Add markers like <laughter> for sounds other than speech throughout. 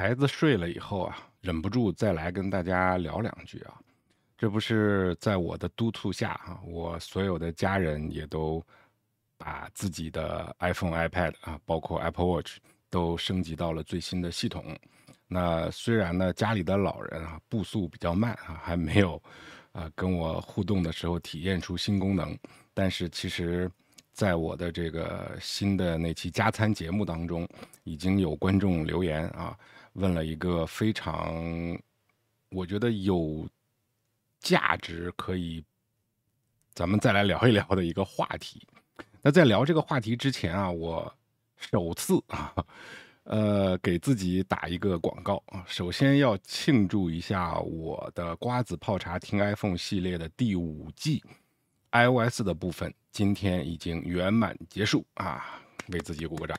孩子睡了以后啊，忍不住再来跟大家聊两句啊。这不是在我的督促下啊，我所有的家人也都把自己的 iPhone、iPad 啊，包括 Apple Watch 都升级到了最新的系统。那虽然呢，家里的老人啊步速比较慢啊，还没有啊跟我互动的时候体验出新功能，但是其实，在我的这个新的那期加餐节目当中，已经有观众留言啊。问了一个非常，我觉得有价值，可以，咱们再来聊一聊的一个话题。那在聊这个话题之前啊，我首次啊，呃，给自己打一个广告啊。首先要庆祝一下我的瓜子泡茶听 iPhone 系列的第五季 iOS 的部分，今天已经圆满结束啊，为自己鼓个掌。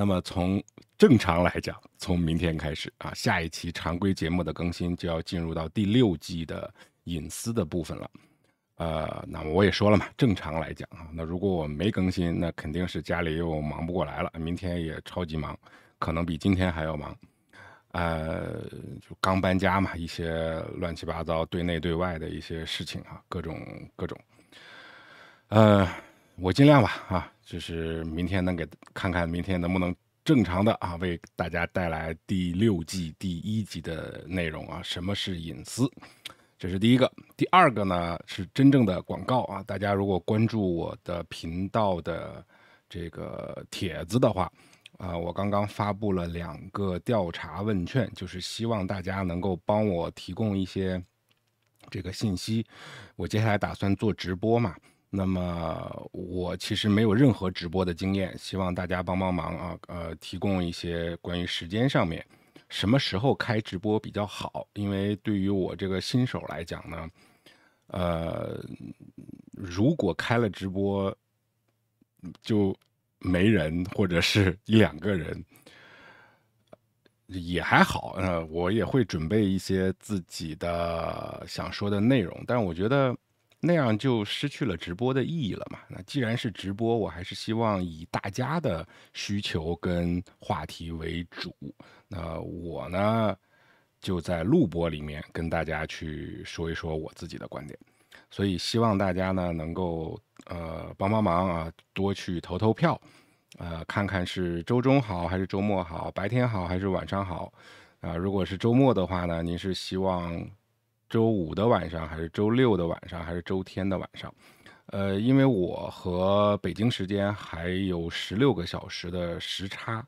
那么从正常来讲，从明天开始啊，下一期常规节目的更新就要进入到第六季的隐私的部分了。呃，那么我也说了嘛，正常来讲啊，那如果我没更新，那肯定是家里又忙不过来了。明天也超级忙，可能比今天还要忙。呃，就刚搬家嘛，一些乱七八糟、对内对外的一些事情啊，各种各种。呃。我尽量吧，啊，就是明天能给看看明天能不能正常的啊为大家带来第六季第一集的内容啊，什么是隐私，这是第一个，第二个呢是真正的广告啊，大家如果关注我的频道的这个帖子的话，啊，我刚刚发布了两个调查问卷，就是希望大家能够帮我提供一些这个信息，我接下来打算做直播嘛。那么我其实没有任何直播的经验，希望大家帮帮忙啊！呃，提供一些关于时间上面，什么时候开直播比较好？因为对于我这个新手来讲呢，呃，如果开了直播就没人或者是一两个人，也还好。嗯，我也会准备一些自己的想说的内容，但我觉得。那样就失去了直播的意义了嘛？那既然是直播，我还是希望以大家的需求跟话题为主。那我呢，就在录播里面跟大家去说一说我自己的观点。所以希望大家呢能够呃帮帮忙啊，多去投投票，呃看看是周中好还是周末好，白天好还是晚上好啊？如果是周末的话呢，您是希望？周五的晚上，还是周六的晚上，还是周天的晚上？呃，因为我和北京时间还有十六个小时的时差。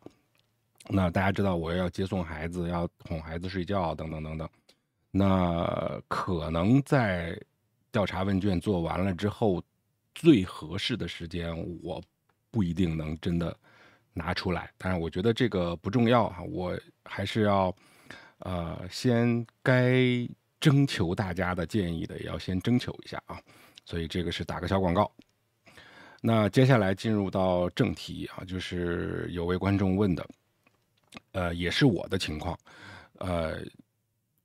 那大家知道，我要接送孩子，要哄孩子睡觉，等等等等。那可能在调查问卷做完了之后，最合适的时间，我不一定能真的拿出来。但是我觉得这个不重要哈，我还是要呃先该。征求大家的建议的，也要先征求一下啊，所以这个是打个小广告。那接下来进入到正题啊，就是有位观众问的，呃，也是我的情况，呃，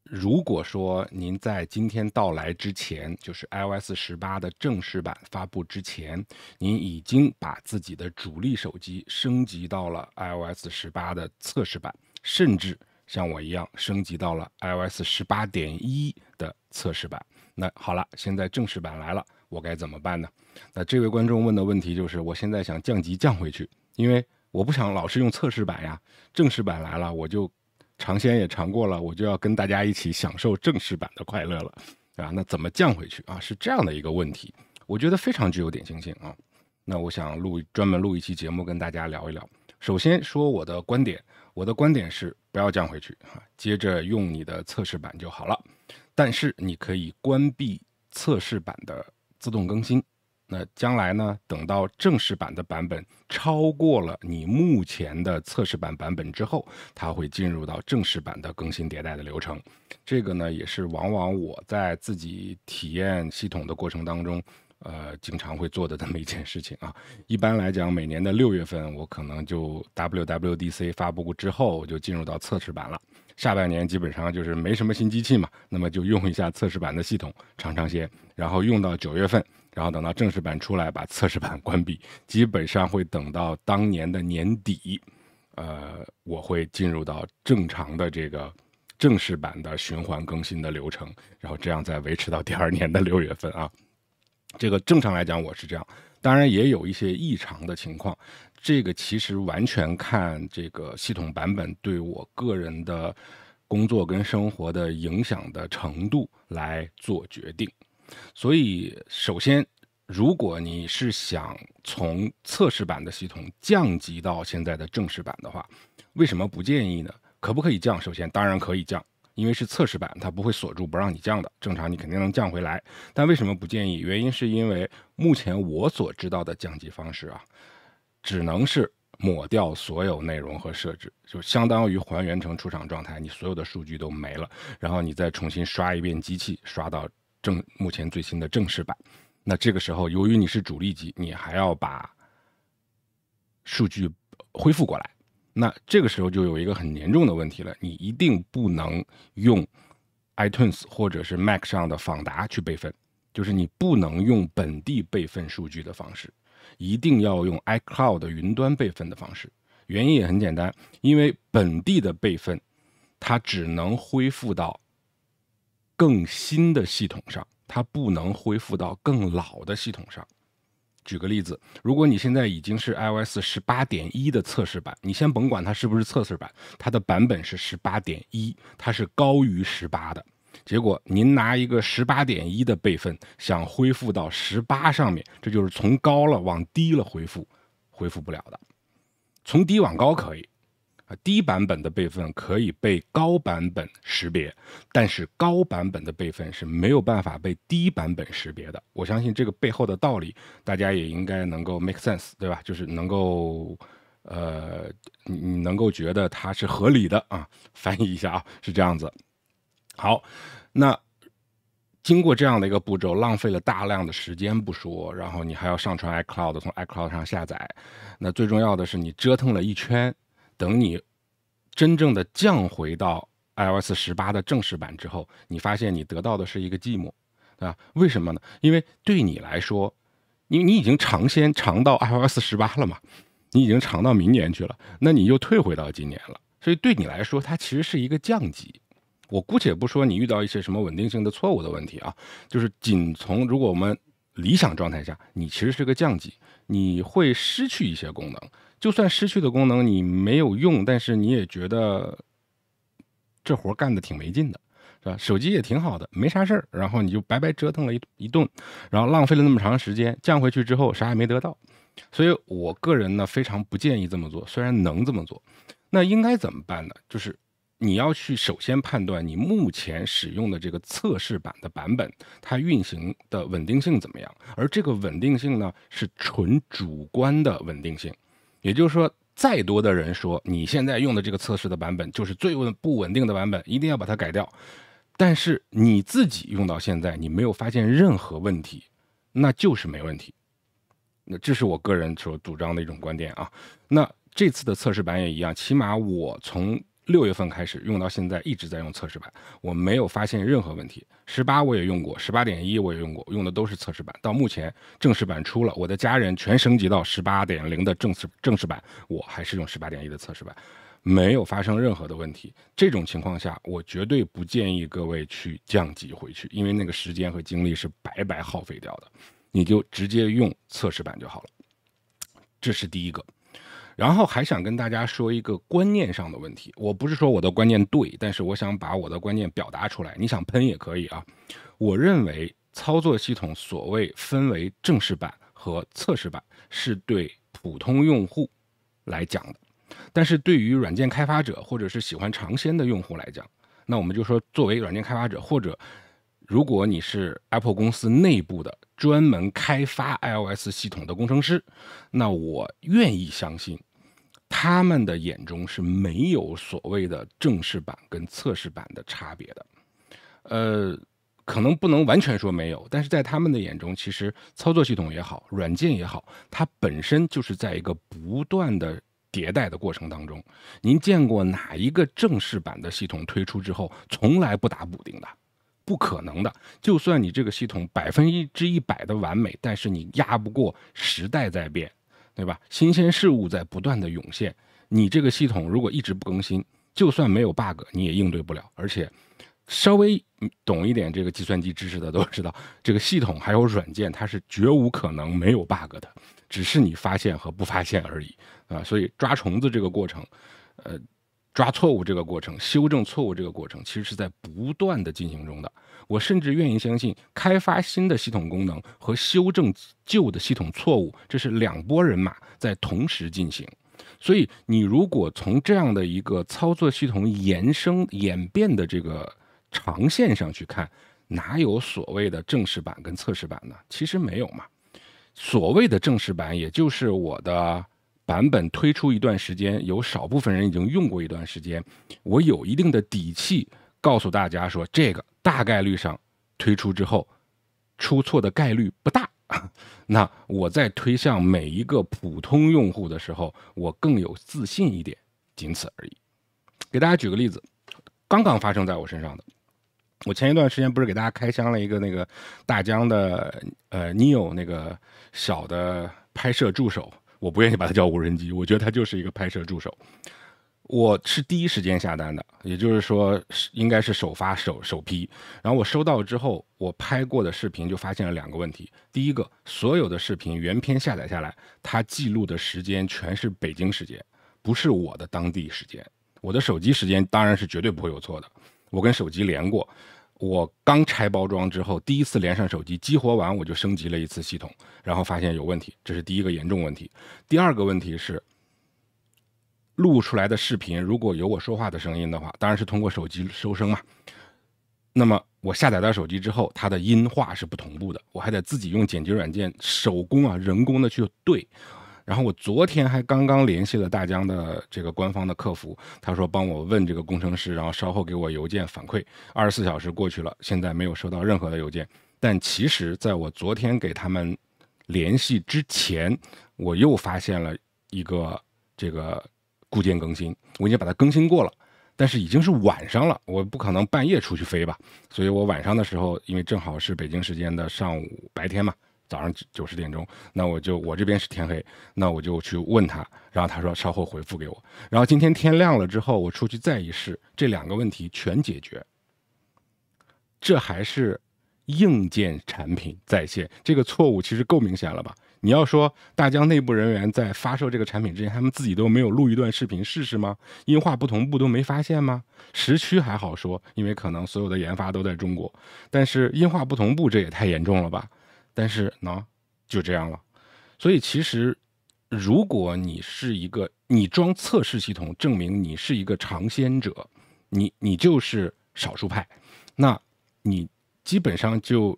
如果说您在今天到来之前，就是 iOS 十八的正式版发布之前，您已经把自己的主力手机升级到了 iOS 十八的测试版，甚至。像我一样升级到了 iOS 十八点一的测试版，那好了，现在正式版来了，我该怎么办呢？那这位观众问的问题就是，我现在想降级降回去，因为我不想老是用测试版呀。正式版来了，我就尝鲜也尝过了，我就要跟大家一起享受正式版的快乐了啊。那怎么降回去啊？是这样的一个问题，我觉得非常具有典型性啊。那我想录专门录一期节目跟大家聊一聊。首先说我的观点，我的观点是不要降回去啊，接着用你的测试版就好了。但是你可以关闭测试版的自动更新。那将来呢？等到正式版的版本超过了你目前的测试版版本之后，它会进入到正式版的更新迭代的流程。这个呢，也是往往我在自己体验系统的过程当中。呃，经常会做的这么一件事情啊。一般来讲，每年的六月份，我可能就 WWDC 发布之后，我就进入到测试版了。下半年基本上就是没什么新机器嘛，那么就用一下测试版的系统尝尝鲜，然后用到九月份，然后等到正式版出来，把测试版关闭。基本上会等到当年的年底，呃，我会进入到正常的这个正式版的循环更新的流程，然后这样再维持到第二年的六月份啊。这个正常来讲我是这样，当然也有一些异常的情况，这个其实完全看这个系统版本对我个人的工作跟生活的影响的程度来做决定。所以，首先，如果你是想从测试版的系统降级到现在的正式版的话，为什么不建议呢？可不可以降？首先，当然可以降。因为是测试版，它不会锁住不让你降的，正常你肯定能降回来。但为什么不建议？原因是因为目前我所知道的降级方式啊，只能是抹掉所有内容和设置，就相当于还原成出厂状态，你所有的数据都没了。然后你再重新刷一遍机器，刷到正目前最新的正式版。那这个时候，由于你是主力机，你还要把数据恢复过来。那这个时候就有一个很严重的问题了，你一定不能用 iTunes 或者是 Mac 上的访达去备份，就是你不能用本地备份数据的方式，一定要用 iCloud 的云端备份的方式。原因也很简单，因为本地的备份，它只能恢复到更新的系统上，它不能恢复到更老的系统上。举个例子，如果你现在已经是 iOS 十八点一的测试版，你先甭管它是不是测试版，它的版本是十八点一，它是高于十八的。结果您拿一个十八点一的备份，想恢复到十八上面，这就是从高了往低了恢复，恢复不了的。从低往高可以。啊，低版本的备份可以被高版本识别，但是高版本的备份是没有办法被低版本识别的。我相信这个背后的道理，大家也应该能够 make sense，对吧？就是能够，呃，你你能够觉得它是合理的啊。翻译一下啊，<laughs> 是这样子。好，那经过这样的一个步骤，浪费了大量的时间不说，然后你还要上传 iCloud，从 iCloud 上下载。那最重要的是，你折腾了一圈。等你真正的降回到 iOS 十八的正式版之后，你发现你得到的是一个寂寞，对吧？为什么呢？因为对你来说，你你已经尝鲜尝到 iOS 十八了嘛，你已经尝到明年去了，那你又退回到今年了。所以对你来说，它其实是一个降级。我姑且不说你遇到一些什么稳定性的错误的问题啊，就是仅从如果我们理想状态下，你其实是个降级，你会失去一些功能。就算失去的功能你没有用，但是你也觉得这活干的挺没劲的，是吧？手机也挺好的，没啥事儿，然后你就白白折腾了一一顿，然后浪费了那么长时间，降回去之后啥也没得到，所以我个人呢非常不建议这么做。虽然能这么做，那应该怎么办呢？就是你要去首先判断你目前使用的这个测试版的版本，它运行的稳定性怎么样，而这个稳定性呢是纯主观的稳定性。也就是说，再多的人说你现在用的这个测试的版本就是最稳不稳定的版本，一定要把它改掉。但是你自己用到现在，你没有发现任何问题，那就是没问题。那这是我个人所主张的一种观点啊。那这次的测试版也一样，起码我从。六月份开始用到现在一直在用测试版，我没有发现任何问题。十八我也用过，十八点一我也用过，用的都是测试版。到目前正式版出了，我的家人全升级到十八点零的正式正式版，我还是用十八点一的测试版，没有发生任何的问题。这种情况下，我绝对不建议各位去降级回去，因为那个时间和精力是白白耗费掉的。你就直接用测试版就好了。这是第一个。然后还想跟大家说一个观念上的问题，我不是说我的观念对，但是我想把我的观念表达出来，你想喷也可以啊。我认为操作系统所谓分为正式版和测试版，是对普通用户来讲的，但是对于软件开发者或者是喜欢尝鲜的用户来讲，那我们就说作为软件开发者，或者如果你是 Apple 公司内部的专门开发 iOS 系统的工程师，那我愿意相信。他们的眼中是没有所谓的正式版跟测试版的差别的，呃，可能不能完全说没有，但是在他们的眼中，其实操作系统也好，软件也好，它本身就是在一个不断的迭代的过程当中。您见过哪一个正式版的系统推出之后从来不打补丁的？不可能的。就算你这个系统百分之一百的完美，但是你压不过时代在变。对吧？新鲜事物在不断的涌现，你这个系统如果一直不更新，就算没有 bug，你也应对不了。而且，稍微懂一点这个计算机知识的都知道，这个系统还有软件，它是绝无可能没有 bug 的，只是你发现和不发现而已啊。所以抓虫子这个过程，呃。抓错误这个过程，修正错误这个过程，其实是在不断的进行中的。我甚至愿意相信，开发新的系统功能和修正旧的系统错误，这是两拨人马在同时进行。所以，你如果从这样的一个操作系统延伸演变的这个长线上去看，哪有所谓的正式版跟测试版呢？其实没有嘛。所谓的正式版，也就是我的。版本推出一段时间，有少部分人已经用过一段时间，我有一定的底气告诉大家说，这个大概率上推出之后出错的概率不大。<laughs> 那我在推向每一个普通用户的时候，我更有自信一点，仅此而已。给大家举个例子，刚刚发生在我身上的，我前一段时间不是给大家开箱了一个那个大疆的呃 Neo 那个小的拍摄助手。我不愿意把它叫无人机，我觉得它就是一个拍摄助手。我是第一时间下单的，也就是说是应该是首发首首批。然后我收到之后，我拍过的视频就发现了两个问题：第一个，所有的视频原片下载下来，它记录的时间全是北京时间，不是我的当地时间。我的手机时间当然是绝对不会有错的，我跟手机连过。我刚拆包装之后，第一次连上手机激活完，我就升级了一次系统，然后发现有问题，这是第一个严重问题。第二个问题是，录出来的视频如果有我说话的声音的话，当然是通过手机收声嘛。那么我下载到手机之后，它的音画是不同步的，我还得自己用剪辑软件手工啊人工的去对。然后我昨天还刚刚联系了大疆的这个官方的客服，他说帮我问这个工程师，然后稍后给我邮件反馈。二十四小时过去了，现在没有收到任何的邮件。但其实，在我昨天给他们联系之前，我又发现了一个这个固件更新，我已经把它更新过了。但是已经是晚上了，我不可能半夜出去飞吧。所以我晚上的时候，因为正好是北京时间的上午白天嘛。早上九十点钟，那我就我这边是天黑，那我就去问他，然后他说稍后回复给我。然后今天天亮了之后，我出去再一试，这两个问题全解决。这还是硬件产品在线，这个错误其实够明显了吧？你要说大疆内部人员在发售这个产品之前，他们自己都没有录一段视频试试吗？音画不同步都没发现吗？时区还好说，因为可能所有的研发都在中国，但是音画不同步这也太严重了吧？但是呢，就这样了。所以其实，如果你是一个你装测试系统证明你是一个尝鲜者，你你就是少数派，那你基本上就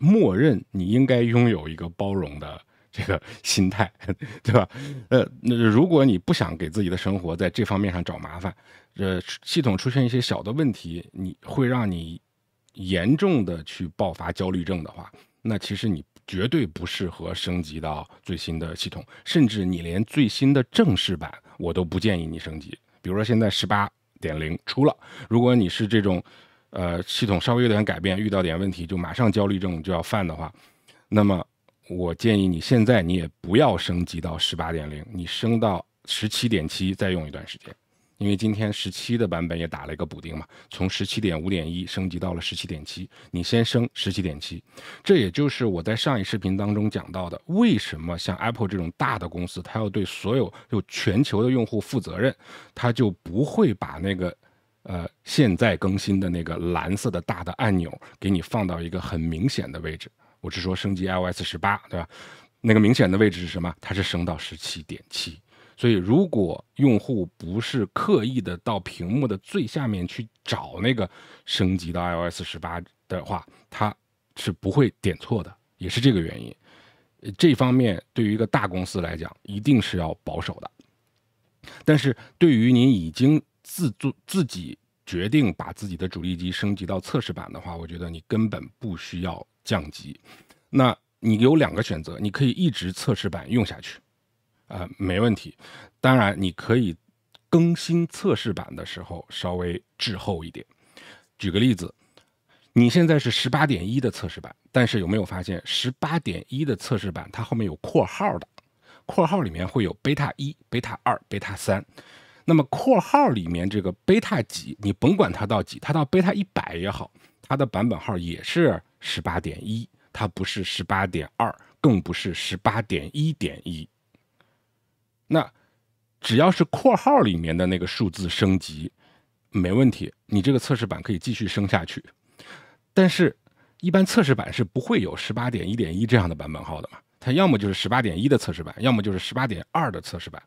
默认你应该拥有一个包容的这个心态，<laughs> 对吧？呃，那如果你不想给自己的生活在这方面上找麻烦，呃，系统出现一些小的问题，你会让你严重的去爆发焦虑症的话。那其实你绝对不适合升级到最新的系统，甚至你连最新的正式版我都不建议你升级。比如说现在十八点零出了，如果你是这种，呃，系统稍微有点改变，遇到点问题就马上焦虑症就要犯的话，那么我建议你现在你也不要升级到十八点零，你升到十七点七再用一段时间。因为今天十七的版本也打了一个补丁嘛，从十七点五点一升级到了十七点七。你先升十七点七，这也就是我在上一视频当中讲到的，为什么像 Apple 这种大的公司，它要对所有就全球的用户负责任，它就不会把那个呃现在更新的那个蓝色的大的按钮给你放到一个很明显的位置。我是说升级 iOS 十八，对吧？那个明显的位置是什么？它是升到十七点七。所以，如果用户不是刻意的到屏幕的最下面去找那个升级到 iOS 十八的话，它是不会点错的。也是这个原因，这方面对于一个大公司来讲，一定是要保守的。但是对于您已经自做自己决定把自己的主力机升级到测试版的话，我觉得你根本不需要降级。那你有两个选择，你可以一直测试版用下去。呃，没问题。当然，你可以更新测试版的时候稍微滞后一点。举个例子，你现在是十八点一的测试版，但是有没有发现十八点一的测试版它后面有括号的？括号里面会有贝塔一、贝塔二、贝塔三。那么括号里面这个贝塔几，你甭管它到几，它到贝塔一百也好，它的版本号也是十八点一，它不是十八点二，更不是十八点一点一。那只要是括号里面的那个数字升级，没问题，你这个测试版可以继续升下去。但是，一般测试版是不会有十八点一点一这样的版本号的嘛？它要么就是十八点一的测试版，要么就是十八点二的测试版。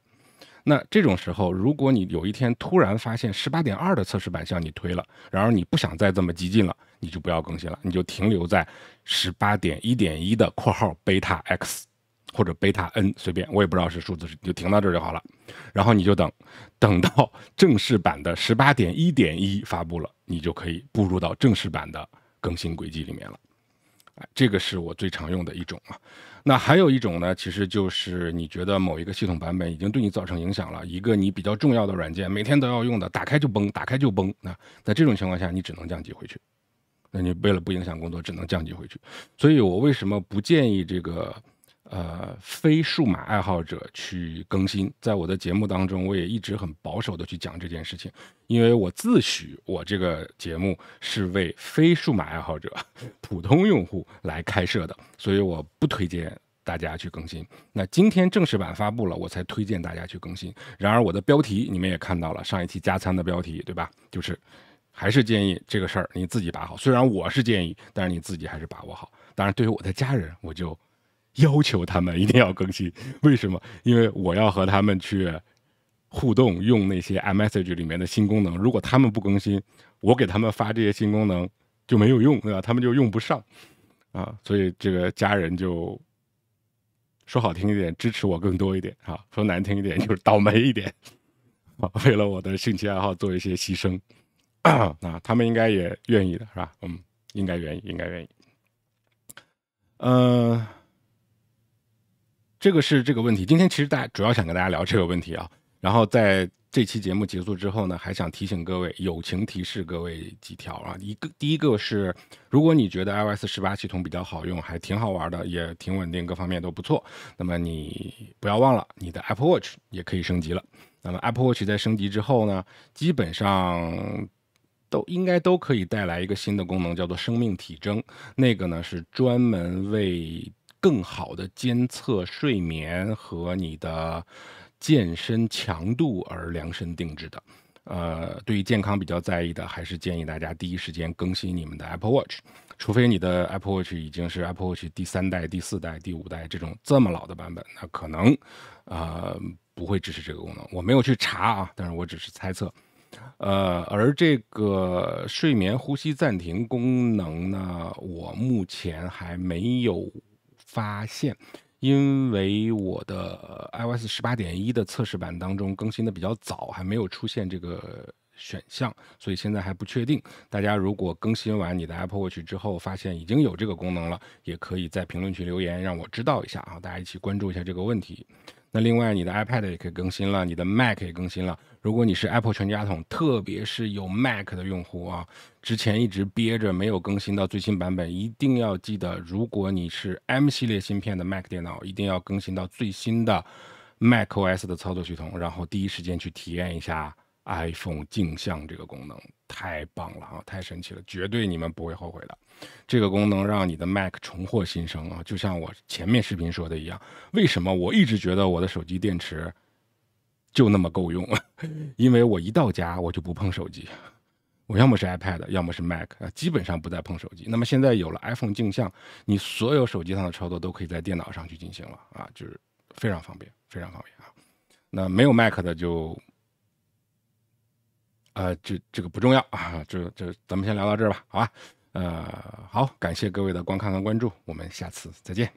那这种时候，如果你有一天突然发现十八点二的测试版向你推了，然而你不想再这么激进了，你就不要更新了，你就停留在十八点一点一的括号贝塔 X。或者贝塔 n 随便，我也不知道是数字，就停到这儿就好了。然后你就等，等到正式版的十八点一点一发布了，你就可以步入到正式版的更新轨迹里面了。这个是我最常用的一种啊。那还有一种呢，其实就是你觉得某一个系统版本已经对你造成影响了，一个你比较重要的软件，每天都要用的，打开就崩，打开就崩。那在这种情况下，你只能降级回去。那你为了不影响工作，只能降级回去。所以我为什么不建议这个？呃，非数码爱好者去更新，在我的节目当中，我也一直很保守的去讲这件事情，因为我自诩我这个节目是为非数码爱好者、普通用户来开设的，所以我不推荐大家去更新。那今天正式版发布了，我才推荐大家去更新。然而我的标题你们也看到了，上一期加餐的标题对吧？就是还是建议这个事儿你自己把好，虽然我是建议，但是你自己还是把握好。当然，对于我的家人，我就。要求他们一定要更新，为什么？因为我要和他们去互动，用那些 iMessage 里面的新功能。如果他们不更新，我给他们发这些新功能就没有用，对吧？他们就用不上啊。所以这个家人就说好听一点，支持我更多一点啊；说难听一点，就是倒霉一点。<laughs> 为了我的兴趣爱好做一些牺牲 <coughs> 啊，他们应该也愿意的是吧？嗯，应该愿意，应该愿意。嗯。这个是这个问题。今天其实大家主要想跟大家聊这个问题啊。然后在这期节目结束之后呢，还想提醒各位，友情提示各位几条啊。一个，第一个是，如果你觉得 iOS 十八系统比较好用，还挺好玩的，也挺稳定，各方面都不错，那么你不要忘了，你的 Apple Watch 也可以升级了。那么 Apple Watch 在升级之后呢，基本上都应该都可以带来一个新的功能，叫做生命体征。那个呢，是专门为更好的监测睡眠和你的健身强度而量身定制的。呃，对于健康比较在意的，还是建议大家第一时间更新你们的 Apple Watch，除非你的 Apple Watch 已经是 Apple Watch 第三代、第四代、第五代这种这么老的版本，那可能啊不会支持这个功能。我没有去查啊，但是我只是猜测。呃，而这个睡眠呼吸暂停功能呢，我目前还没有。发现，因为我的 iOS 十八点一的测试版当中更新的比较早，还没有出现这个选项，所以现在还不确定。大家如果更新完你的 Apple Watch 之后，发现已经有这个功能了，也可以在评论区留言让我知道一下啊，大家一起关注一下这个问题。那另外，你的 iPad 也可以更新了，你的 Mac 也更新了。如果你是 Apple 全家桶，特别是有 Mac 的用户啊，之前一直憋着没有更新到最新版本，一定要记得，如果你是 M 系列芯片的 Mac 电脑，一定要更新到最新的 macOS 的操作系统，然后第一时间去体验一下。iPhone 镜像这个功能太棒了啊！太神奇了，绝对你们不会后悔的。这个功能让你的 Mac 重获新生啊！就像我前面视频说的一样，为什么我一直觉得我的手机电池就那么够用？<laughs> 因为我一到家我就不碰手机，<laughs> 我要么是 iPad，要么是 Mac 啊，基本上不再碰手机。那么现在有了 iPhone 镜像，你所有手机上的操作都可以在电脑上去进行了啊，就是非常方便，非常方便啊！那没有 Mac 的就。呃，这这个不重要啊，这这咱们先聊到这儿吧，好吧？呃，好，感谢各位的观看和关注，我们下次再见。